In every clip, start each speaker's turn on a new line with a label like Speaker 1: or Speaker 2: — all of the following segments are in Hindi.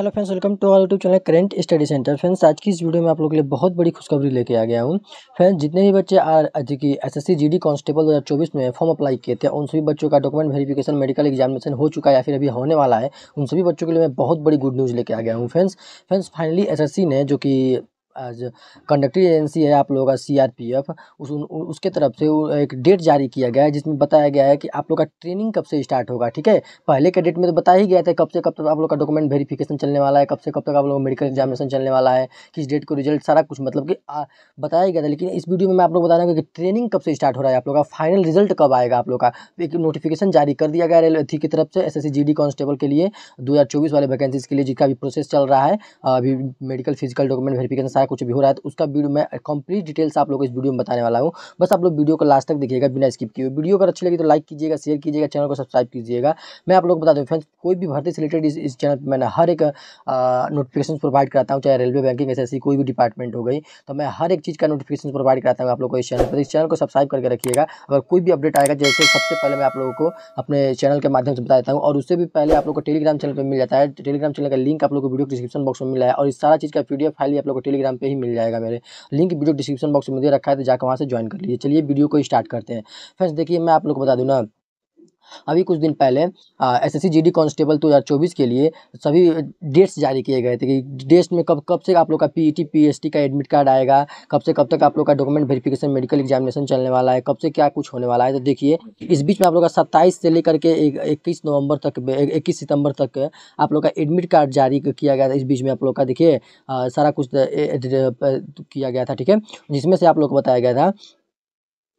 Speaker 1: hello friends welcome to our YouTube channel Current Study Centre friends आज की इस वीडियो में आप लोगों के लिए बहुत बड़ी खुशखबरी लेके आ गया हूँ फ्रेंड्स जितने भी बच्चे आज की एसएससी जीडी कांस्टेबल 2024 में फॉर्म अप्लाई किए थे उन सभी बच्चों का डॉक्यूमेंट वेरिफिकेशन मेडिकल एग्जामिनेशन हो चुका है या फिर अभी होने वाला है उन सभी बच्चों के लिए मैं बहुत बड़ी गुड न्यूज़ लेके आ गया हूँ फ्रेंड्स फ्रेंड्स फाइनली एस ने जो कि जो कंडक्टिंग एजेंसी है आप लोगों का सी आर पी एफ उस उसके तरफ से एक डेट जारी किया गया है जिसमें बताया गया है कि आप लोग का ट्रेनिंग कब से स्टार्ट होगा ठीक है पहले के डेट में तो बता ही गया था कब से कब तक आप लोग का डॉक्यूमेंट वेरिफिकेशन चलने वाला है कब से कब तक आप लोग मेडिकल एग्जामिनेशन चलने वाला है किस डेट को रिजल्ट सारा कुछ मतलब कि बताया गया था लेकिन इस वीडियो में मैं आप लोग बता रहा हूँ कि ट्रेनिंग कब से स्टार्ट हो रहा है आप लोग का फाइनल रिजल्ट कब आएगा आप लोग का एक नोटिफिकेशन जारी कर दिया गया रेलवे की तरफ से एस एस कांस्टेबल के लिए दो वाले वैकेंसीज के लिए जिसका भी प्रोसेस चल रहा है अभी मेडिकल फिजिकल डॉक्यूमेंट वेरिफिकेशन ऐसा कुछ भी हो रहा है तो उसका वीडियो मैं कंप्लीट डिटेल्स आप लोग इस वीडियो में बताने वाला हूँ बस आप लोग वीडियो को लास्ट तक देखिएगा बिना स्किप किए वीडियो अगर अच्छी लगी तो लाइक कीजिएगा शेयर कीजिएगा चैनल को सब्सक्राइब कीजिएगा मैं आप लोग बता दूँ फ्रेंड्स कोई भी भर्ती से रिलेटेड इस, चैनल पर मैंने हर एक नोटिफिकेशन प्रोवाइड कराता हूँ चाहे रेलवे बैंकिंग एस कोई भी डिपार्टमेंट हो गई तो मैं हर एक चीज़ का नोटिफिकेशन प्रोवाइड कराता हूँ आप लोग को इस चैनल पर तो इस चैनल को सब्सक्राइब करके रखिएगा अगर कोई भी अपडेट आएगा जैसे सबसे पहले मैं आप लोगों को अपने चैनल के माध्यम से बता देता हूँ और उससे भी पहले आप लोग को टेलीग्राम चैनल पर मिल जाता है टेलीग्राम चैनल का लिंक आप लोग को वीडियो डिस्क्रिप्शन बॉक्स में मिला है और इस सारा चीज़ का पी फाइल आप लोग को टेलीग्राम टेलीग्राम पे ही मिल जाएगा मेरे लिंक वीडियो डिस्क्रिप्शन बॉक्स में दे रखा है तो जाकर वहाँ से ज्वाइन कर लीजिए चलिए वीडियो को स्टार्ट करते हैं फ्रेंड्स देखिए मैं आप लोग को बता दूँ ना अभी कुछ दिन पहले एस एस सी कांस्टेबल 2024 के लिए सभी डेट्स जारी किए गए थे कि डेट्स में कब कब से आप लोग का पी ई पीएसटी का एडमिट कार्ड आएगा कब से कब तक आप लोग का डॉक्यूमेंट वेरिफिकेशन मेडिकल एग्जामिनेशन चलने वाला है कब से क्या कुछ होने वाला है तो देखिए इस बीच में आप लोग का सत्ताईस से लेकर के इक्कीस नवंबर तक इक्कीस सितंबर तक आप लोग का एडमिट कार्ड जारी किया गया था इस बीच में आप लोग का देखिए सारा कुछ किया गया था ठीक है जिसमें से आप लोग को बताया गया था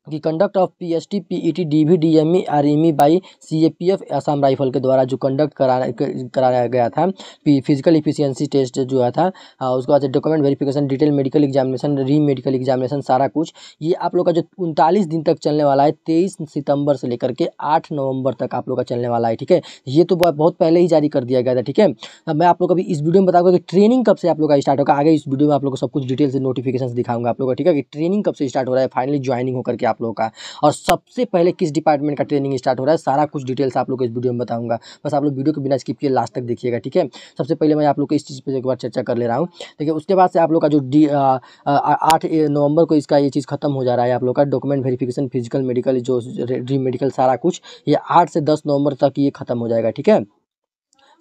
Speaker 1: कि conduct of P S T P E T D V D M E R M E by C A P F Assam rifle के द्वारा जो कंडक्ट कराया कराया गया था फिजिकल इफिशियंसी टेस्ट जो है था उसके बाद document verification detail medical examination re medical examination सारा कुछ ये आप लोग का जो उनतालीस दिन तक चलने वाला है तेईस सितंबर से लेकर के आठ नवंबर तक आप लोग का चलने वाला है ठीक है ये तो बहुत पहले ही जारी कर दिया गया था ठीक है अब मैं आप लोग अभी इस वीडियो में बताऊँगा कि ट्रेनिंग कब से आप लोग का स्टार्ट होगा आगे इस वीडियो में आप लोग को सब कुछ डिटेल से नोटिफिकेशन दिखाऊंगा आप लोग का ठीक है कि ट्रेनिंग कब से स्टार्ट हो रहा है फाइनली ज्वाइनिंग होकर के आप लोगों का और सबसे पहले किस डिपार्टमेंट का ट्रेनिंग स्टार्ट हो रहा है सारा कुछ डिटेल्स आप लोग को इस वीडियो में बताऊंगा बस आप लोग वीडियो के बिना स्किप किए लास्ट तक देखिएगा ठीक है सबसे पहले मैं आप लोग को इस चीज़ पर एक बार चर्चा कर ले रहा हूँ देखिए उसके बाद से आप लोग का जो डी आठ नवंबर को इसका ये चीज़ खत्म हो जा रहा है आप लोग का डॉक्यूमेंट वेरीफिकेशन फिजिकल मेडिकल जो ड्रीम मेडिकल सारा कुछ ये आठ से दस नवंबर तक ये खत्म हो जाएगा ठीक है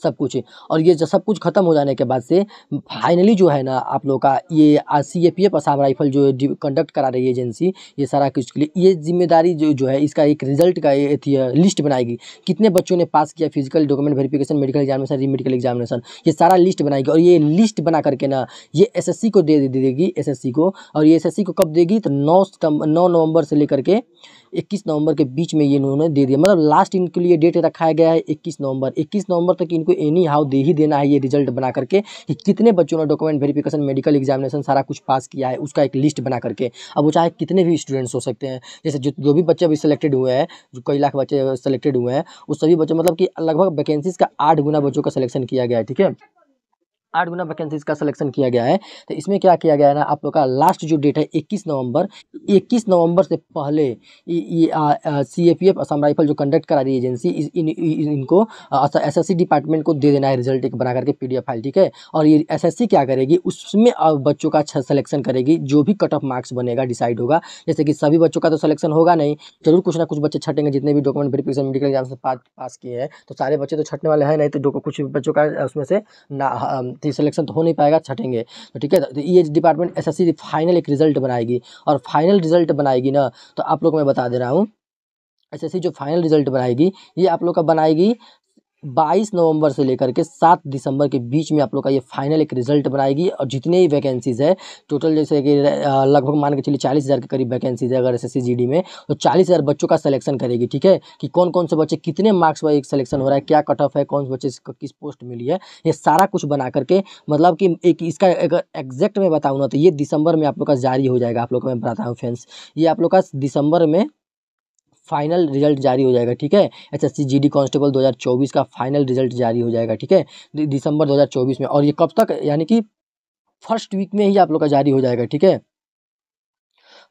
Speaker 1: सब कुछ और ये सब कुछ ख़त्म हो जाने के बाद से फाइनली जो है ना आप लोग का ये C A P F Assam rifle जो कंडक्ट करा रही है एजेंसी ये सारा कुछ के लिए ये जिम्मेदारी जो जो है इसका एक रिजल्ट का ये लिस्ट बनाएगी कितने बच्चों ने पास किया physical document verification medical examination re medical examination ये सारा लिस्ट बनाएगी और ये लिस्ट बना करके ना ये एस को दे देगी एस को और ये एस को कब देगी तो नौ सितंबर नौ नवंबर से लेकर के इक्कीस नवंबर के बीच में ये इन्होंने दे दिया मतलब लास्ट इनके लिए डेट रखा गया है इक्कीस नवंबर इक्कीस नवंबर तक इनको को एनी हाउ दे ही देना है ये रिजल्ट बना करके कि कितने बच्चों ने डॉक्यूमेंट वेरिफिकेशन मेडिकल एग्जामिनेशन सारा कुछ पास किया है उसका एक लिस्ट बना करके अब वो चाहे कितने भी स्टूडेंट्स हो सकते हैं जैसे जो जो भी बच्चे अभी सेलेक्टेड हुए हैं जो कई लाख बच्चे सेलेक्टेड हुए हैं उस सभी बच्चों मतलब कि लगभग वैकेंसीज का आठ गुना बच्चों का सिलेक्शन किया गया है ठीक है आठ गुना वैकेंसीज का सिलेक्शन किया गया है तो इसमें क्या किया गया है ना आप लोग का लास्ट जो डेट है 21 नवंबर 21 नवंबर से पहले C A P F Assam rifle जो कंडक्ट करा रही है एजेंसी इन, इन, इनको एस एस सी डिपार्टमेंट को दे देना है रिजल्ट एक बना करके पी फाइल ठीक है और ये एस एस सी क्या करेगी उसमें बच्चों का सिलेक्शन करेगी जो भी कट ऑफ मार्क्स बनेगा डिसाइड होगा जैसे कि सभी बच्चों का तो सिलेक्शन होगा नहीं जरूर कुछ ना कुछ बच्चे छटेंगे जितने भी डॉक्यूमेंट वेरीफिकेशन मेडिकल एग्जाम से पास किए हैं तो सारे बच्चे तो छटने वाले हैं नहीं तो कुछ बच्चों का उसमें से ना तो सिलेक्शन तो हो नहीं पाएगा छटेंगे तो ठीक है तो ये डिपार्टमेंट एस फाइनल एक रिजल्ट बनाएगी और फाइनल रिजल्ट बनाएगी ना तो आप लोग मैं बता दे रहा हूँ एस जो फाइनल रिजल्ट बनाएगी ये आप लोग का बनाएगी 22 नवंबर से लेकर के 7 दिसंबर के बीच में आप लोग का ये फाइनल एक रिजल्ट बनाएगी और जितने ही वैकेंसीज़ है टोटल जैसे कि लगभग मान के चलिए चालीस हज़ार के करीब वैकेंसीज है अगर एस एस में तो चालीस हज़ार बच्चों का सिलेक्शन करेगी ठीक है कि कौन कौन से बच्चे कितने मार्क्स पर एक सिलेक्शन हो रहा है क्या कट ऑफ है कौन से बच्चे किस पोस्ट मिली है ये सारा कुछ बना करके मतलब कि एक इसका अगर एग्जैक्ट में बताऊँ ना तो ये दिसंबर में आप लोग का जारी हो जाएगा आप लोग को मैं बताता हूँ फ्रेंड्स ये आप लोग का दिसंबर में फाइनल रिजल्ट जारी हो जाएगा ठीक है एस एस कांस्टेबल 2024 का फाइनल रिजल्ट जारी हो जाएगा ठीक है दिसंबर 2024 में और ये कब तक यानी कि फर्स्ट वीक में ही आप लोग का जारी हो जाएगा ठीक है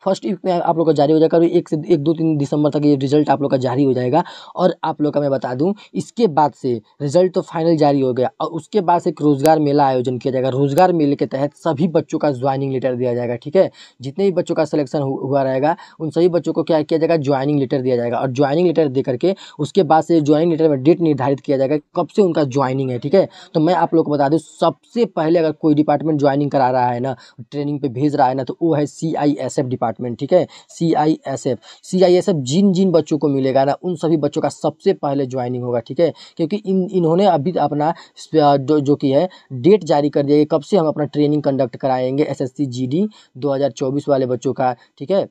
Speaker 1: फर्स्ट वीक में आप लोग का जारी हो जाएगा एक से एक दो तीन दिसंबर तक ये रिजल्ट आप लोग का जारी हो जाएगा और आप लोग का मैं बता दूँ इसके बाद से रिजल्ट तो फाइनल जारी हो गया और उसके बाद से एक रोजगार मेला आयोजन किया जाएगा रोजगार मेले के तहत सभी बच्चों का ज्वाइनिंग लेटर दिया जाएगा ठीक है जितने भी बच्चों का सिलेक्शन हुआ रहेगा उन सभी बच्चों को क्या किया जाएगा ज्वाइनिंग लेटर दिया जाएगा और ज्वाइनिंग लेटर दे करके उसके बाद से ज्वाइनिंग लेटर में डेट निर्धारित किया जाएगा कब से उनका ज्वाइनिंग है ठीक है तो मैं आप लोग को बता दूँ सबसे पहले अगर कोई डिपार्टमेंट ज्वाइनिंग करा रहा है ना ट्रेनिंग पर भेज रहा है ना तो वो है सी डिपार्टमेंट डिपार्टमेंट ठीक है C I S F C I S F जिन जिन बच्चों को मिलेगा ना उन सभी बच्चों का सबसे पहले ज्वाइनिंग होगा ठीक है क्योंकि इन इन्होंने अभी अपना जो, जो कि है डेट जारी कर दिया कब से हम अपना ट्रेनिंग कंडक्ट कराएंगे S S C G D दो हज़ार चौबीस वाले बच्चों का ठीक है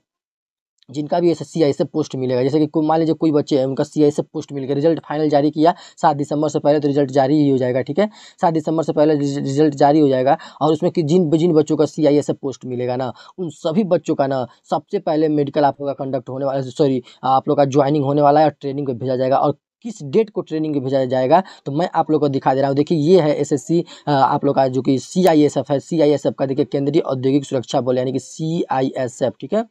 Speaker 1: जिनका भी ऐसा सी आई पोस्ट मिलेगा जैसे कि मान लीजिए कोई बच्चे हैं उनका सी आई पोस्ट मिल गया रिजल्ट फाइनल जारी किया सात दिसंबर से पहले तो रिजल्ट जारी ही हो जाएगा ठीक है सात दिसंबर से पहले रिजल्ट जारी हो जाएगा और उसमें कि जिन जिन बच्चों का सी आई पोस्ट मिलेगा ना उन सभी बच्चों का ना सबसे पहले मेडिकल आप लोग का कंडक्ट होने वाला सॉरी आप लोग का ज्वाइनिंग होने वाला है और ट्रेनिंग को भेजा जाएगा और किस डेट को ट्रेनिंग में भेजा जाएगा तो मैं आप लोग को दिखा दे रहा हूँ देखिए ये है एसएससी आप लोग का जो कि सी है सी का देखिए केंद्रीय औद्योगिक सुरक्षा बल यानी कि सी ठीक है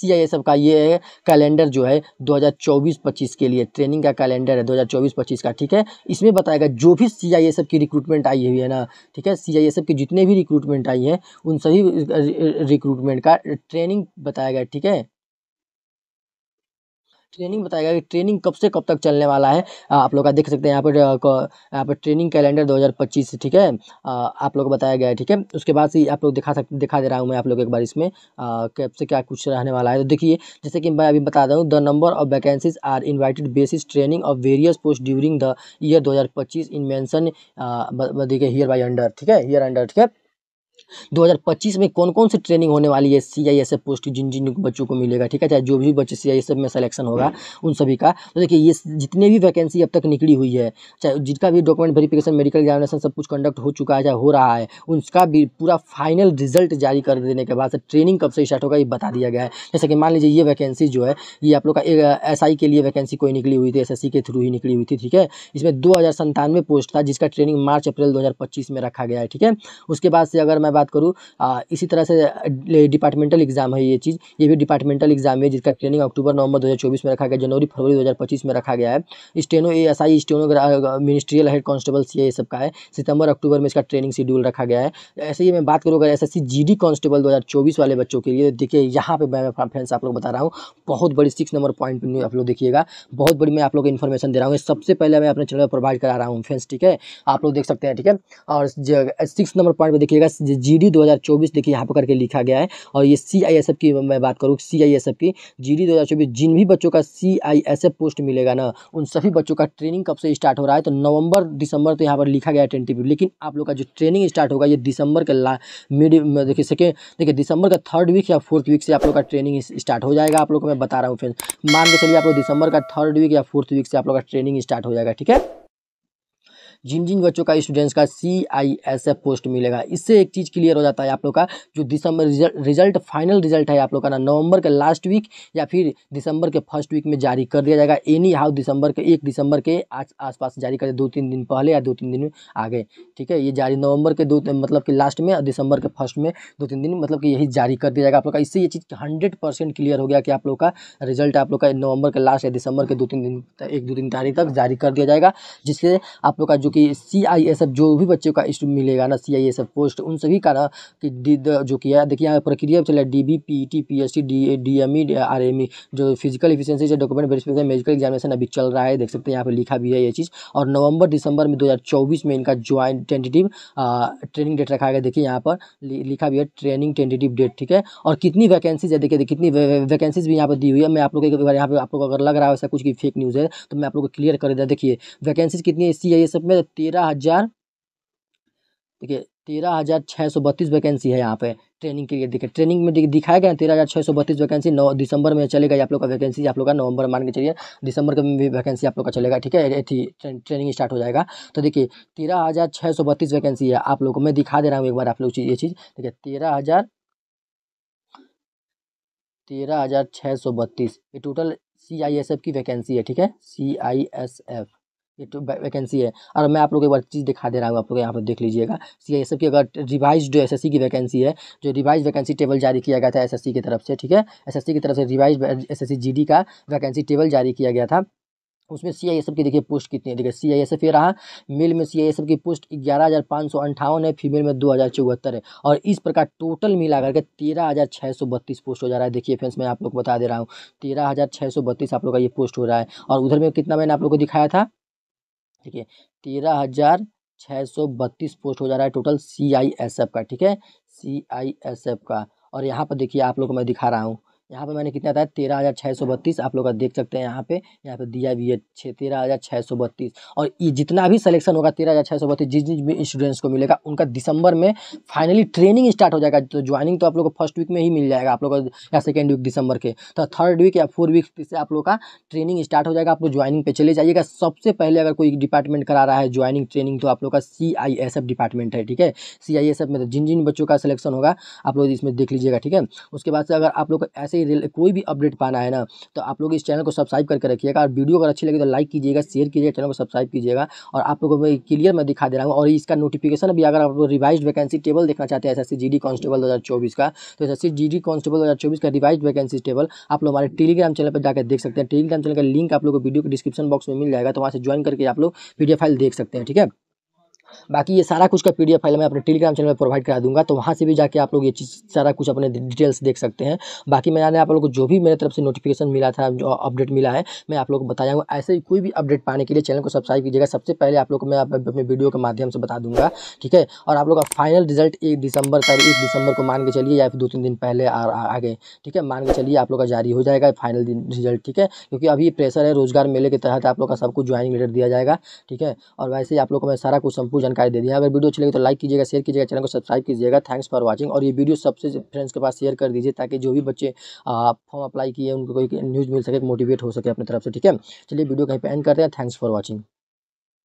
Speaker 1: सीआईएसएफ का ये कैलेंडर जो है 2024-25 के लिए ट्रेनिंग का कैलेंडर है 2024-25 का ठीक है इसमें बताएगा जो भी सीआईएसएफ की रिक्रूटमेंट आई हुई है ना ठीक है सीआईएसएफ की जितने भी रिक्रूटमेंट आई है उन सभी रिक्रूटमेंट का ट्रेनिंग बताया गया ठीक है ट्रेनिंग बताएगा कि ट्रेनिंग कब से कब तक चलने वाला है आप लोग का देख सकते हैं यहाँ पर यहाँ पर ट्रेनिंग कैलेंडर 2025 ठीक है आप लोग को बताया गया है ठीक है उसके बाद से आप लोग दिखा सक दिखा दे रहा हूँ मैं आप लोग एक बार इसमें कब से क्या कुछ रहने वाला है तो देखिए जैसे कि मैं अभी बता दूँ the number of vacancies are invited basis training of various post during the year two in मैंसन देखिए हियर बाई अंडर ठीक है हियर अंडर ठीक है दो हज़ार पच्चीस में कौन कौन सी ट्रेनिंग होने वाली है C I S F post जिन जिन बच्चों को मिलेगा ठीक है चाहे जो भी बच्चे सी आई एस एफ में सिलेक्शन होगा उन सभी का तो देखिए ये जितने भी वैकेंसी अब तक निकली हुई है चाहे जिनका भी डॉक्यूमेंट वेरिफिकेशन मेडिकल एग्जामिनेशन सब कुछ कंडक्ट हो चुका है चाहे हो रहा है उसका भी पूरा फाइनल रिजल्ट जारी कर देने के बाद ट्रेनिंग कब से स्टार्ट होगा ये बता दिया गया है जैसे कि मान लीजिए ये वैकेंसी जो है ये आप लोग का एस आई के लिए वैकेंसी कोई निकली हुई थी एस एस सी के थ्रू ही निकली हुई थी ठीक है इसमें दो हज़ार संतानवे पोस्ट था जिसका ट्रेनिंग मार्च अप्रैल दो हज़ार पच्चीस में रखा गया है ठीक है उसके बाद से अगर मैं बात करूँ इसी तरह से डिपार्टमेंटल एग्जाम है ये चीज़ ये भी डिपार्टमेंटल एग्जाम है जिसका ट्रेनिंग अक्टूबर नवंबर 2024 में रखा गया जनवरी फरवरी 2025 में रखा गया है steno A S I steno ministerial head constable C ये सब का है सितंबर अक्टूबर में इसका ट्रेनिंग शेड्यूल रखा गया है ऐसे ही मैं बात करूँ अगर एस एस सी कांस्टेबल 2024 वाले बच्चों के लिए देखिए यहाँ पे मैं फ्रेंड्स आप लोग बता रहा हूँ बहुत बड़ी सिक्स नंबर पॉइंट आप लोग देखिएगा बहुत बड़ी मैं आप लोग को इन्फॉर्मेशन दे रहा हूँ सबसे पहले मैं अपने चैनल पर प्रोवाइड करा रहा हूँ फ्रेंड्स ठीक है आप लोग देख सकते हैं ठीक है और सिक्स नंबर पॉइंट पर देखिएगा जी डी दो हज़ार चौबीस देखिए यहाँ पर करके लिखा गया है और ये सी आई एस एफ की मैं बात करूँ सी आई एस एफ की जी डी दो हज़ार चौबीस जिन भी बच्चों का C I S F post मिलेगा ना उन सभी बच्चों का ट्रेनिंग कब से स्टार्ट हो रहा है तो नवंबर दिसंबर तो यहाँ पर लिखा गया है फिफ्ट लेकिन आप लोग का जो ट्रेनिंग स्टार्ट होगा ये दिसंबर के ला मिड देखिए सेकेंड देखिए दिसंबर का थर्ड वीक या फोर्थ वीक से आप लोग का ट्रेनिंग स्टार्ट हो जाएगा आप लोग को मैं बता रहा हूँ फ्रेंड मान के चलिए आप लोग दिसंबर का थर्ड वीक या फोर्थ वीक से आप लोग का ट्रेनिंग स्टार्ट हो जाएगा ठीक है जिन जिन बच्चों का स्टूडेंट्स का C I S F post मिलेगा इससे एक चीज़ क्लियर हो जाता है आप लोग का जो दिसंबर रिजल्ट रिजल्ट फाइनल रिजल्ट है आप लोग का ना नवंबर के लास्ट वीक या फिर दिसंबर के फर्स्ट वीक में जारी कर दिया जाएगा एनी हाउ दिसंबर के एक दिसंबर के आस पास जारी कर दो तीन दिन पहले या दो तीन दिन आगे ठीक है ये जारी नवंबर के दो मतलब कि लास्ट में और दिसंबर के फर्स्ट में दो तीन दिन मतलब कि यही जारी कर दिया जाएगा आप लोग का इससे ये चीज़ हंड्रेड परसेंट क्लियर हो गया कि आप लोग का रिजल्ट आप लोग का नवंबर के लास्ट या दिसंबर के दो तीन दिन एक दो तीन तारीख तक जारी कर दिया जाएगा जिससे आप लोग का जो कि सी आई एस एफ जो भी बच्चों का मिलेगा ना C I S F post उन सभी का ना कि जो किया देखिए यहाँ प्रक्रिया चला D B P T P S T D D M E R M E जो फिजिकल इफिशेंसी से डॉक्यूमेंट वेरिफिकेशन मेडिकल एग्जामिनेशन अभी चल रहा है देख सकते हैं यहाँ पर लिखा भी है ये चीज़ और नवंबर दिसंबर में चौबीस में इनका ज्वाइन टेंटेटिव ट्रेनिंग डेट रखा गया देखिए यहाँ पर लिखा भी है ट्रेनिंग टेंटेटिव डेट ठीक है और कितनी वैकेंसीज है देखिए कितनी वैकेंसीज भी यहाँ पर दी हुई है मैं आप लोग एक बार यहाँ पर आप लोग अगर लग रहा है ऐसा कुछ की फेक न्यूज़ है तो मैं आप लोग को क्लियर कर दिया देखिए वैकेंसीज कितनी है सी आई एस एफ में पे तेरह हज़ार देखिए तेरह हज़ार छः सौ बत्तीस वैकेंसी है यहाँ पे ट्रेनिंग के लिए देखिए ट्रेनिंग में दिखाया गया तेरह हज़ार छः सौ बत्तीस वैकेंसी नौ दिसंबर में चलेगा आप लोग का वैकेंसी आप लोग का नवंबर मान के चलिए दिसंबर का भी वैकेंसी आप लोग का चलेगा ठीक है थी ट्रेनिंग स्टार्ट हो जाएगा तो देखिए तेरह हज़ार छः सौ बत्तीस वैकेंसी है आप लोग को मैं दिखा दे रहा हूँ एक बार आप लोग चीज़ ये चीज़ देखिए तेरह हज़ार तेरह हज़ार छः सौ बत्तीस ये total C I S F की वैकेंसी है ठीक है सी आई एस एफ तो वैकेंसी है और मैं आप लोग को एक बार चीज़ दिखा दे रहा हूँ आप लोग यहाँ पर देख लीजिएगा सी आई एस एफ की अगर रिवाइज जो एसएससी की वैकेंसी है जो रिवाइज वैकेंसी टेबल जारी किया गया था एसएससी की तरफ से ठीक है एसएससी की तरफ से रिवाइज एसएससी जीडी का वैकेंसी टेबल जारी किया गया था उसमें सी आई एस एफ की देखिए पोस्ट कितनी है देखिए सी आई एस एफ ये रहा मेल में सी आई एस एफ की पोस्ट ग्यारह हज़ार पाँच सौ अंठावन है फीमेल में दो हज़ार चौहत्तर है और इस प्रकार टोटल मिला करके तेरह हज़ार छः सौ बत्तीस पोस्ट हो जा रहा है देखिए फ्रेंड्स मैं आप लोग को बता दे रहा हूँ तेरह हज़ार छः सौ बत्तीस आप लोग का ये पोस्ट हो रहा है और उधर में कितना मैंने आप लोग को दिखाया था ठीक है तेरह हज़ार छः सौ बत्तीस पोस्ट हो जा रहा है total C I S F का ठीक है सी आई एस एफ का और यहाँ पर देखिए आप लोग को मैं दिखा रहा हूँ यहाँ पे मैंने कितना था तेरह हज़ार छः सौ बत्तीस आप लोग देख सकते हैं यहाँ पे यहाँ पे दिया भी है छः तेरह हज़ार छः सौ बत्तीस और ये जितना भी सिलेक्शन होगा तेरह हज़ार छः सौ बत्तीस जिस जिस भी स्टूडेंट्स को मिलेगा उनका दिसंबर में फाइनली ट्रेनिंग स्टार्ट हो जाएगा तो ज्वाइनिंग तो आप लोग को फर्स्ट वीक में ही मिल जाएगा आप लोग को या सेकेंड वीक दिसंबर के तो थर्ड वीक या फोर्थ वीक से आप लोग का ट्रेनिंग स्टार्ट हो जाएगा आप लोग ज्वाइनिंग पर चले जाइएगा सबसे पहले अगर कोई डिपार्टमेंट करा रहा है ज्वाइनिंग ट्रेनिंग तो आप लोग का C I S F department है ठीक है सी आई एस एफ में तो जिन जिन बच्चों का सिलेक्शन होगा आप लोग इसमें देख लीजिएगा ठीक है उसके बाद से अगर आप लोग ऐसे कोई भी अपडेट पाना है ना तो आप लोग इस चैनल को सब्सक्राइब करके रखिएगा और वीडियो अगर अच्छी लगी तो लाइक कीजिएगा शेयर कीजिएगा चैनल को सब्सक्राइब कीजिएगा और आप लोगों को क्लियर मैं दिखा दे रहा हूँ और इसका नोटिफिकेशन अभी अगर आप लोग रिवाइज वैकेंसी टेबल देखना चाहते हैं एस एस जी कांस्टेबल दो का तो एस एस जी कांस्टेबल दो का रिवाइज वैकेंसी टेबल आप लोग हमारे टेलीग्राम चैनल पर जाकर देख सकते हैं टेलीग्राम चैनल का लिंक आप लोग को वीडियो के डिस्क्रिप्शन बॉक्स में मिल जाएगा तो वहाँ से ज्वाइन करके आप लोग पी फाइल देख सकते हैं ठीक है बाकी ये सारा कुछ का पी फाइल मैं अपने टेलीग्राम चैनल में प्रोवाइड करा दूंगा तो वहाँ से भी जाके आप लोग ये चीज़ सारा कुछ अपने डिटेल्स देख सकते हैं बाकी मैंने आप लोग को जो भी मेरे तरफ से नोटिफिकेशन मिला था जो अपडेट मिला है मैं आप लोग को बता जाऊँगा ऐसे ही कोई भी अपडेट पाने के लिए चैनल को सब्सक्राइब कीजिएगा सबसे पहले आप लोग को मैं अपने वीडियो के माध्यम से बता दूंगा ठीक है और आप लोग का फाइनल रिजल्ट एक दिसंबर तारीख एक दिसंबर को मान के चलिए या फिर दो तीन दिन पहले आ, आ गए ठीक है मान के चलिए आप लोग का जारी हो जाएगा फाइनल रिजल्ट ठीक है क्योंकि अभी प्रेशर है रोजगार मेले के तहत आप लोग का सब कुछ ज्वाइनिंग लेटर दिया जाएगा ठीक है और वैसे ही आप लोग को मैं सारा कुछ संपूर्ण जानकारी दे है अगर वीडियो अच्छी लगी तो लाइक कीजिएगा शेयर कीजिएगा चैनल को सब्सक्राइब कीजिएगा थैंक्स फॉर वॉचिंग और ये वीडियो सबसे फ्रेंड्स के पास शेयर कर दीजिए ताकि जो भी बच्चे फॉर्म अप्लाई किए उनको कोई न्यूज़ मिल सके मोटिवेट हो सके अपनी तरफ से ठीक है चलिए वीडियो कहीं पर एंड करते हैं थैंक्स फॉर वॉचिंग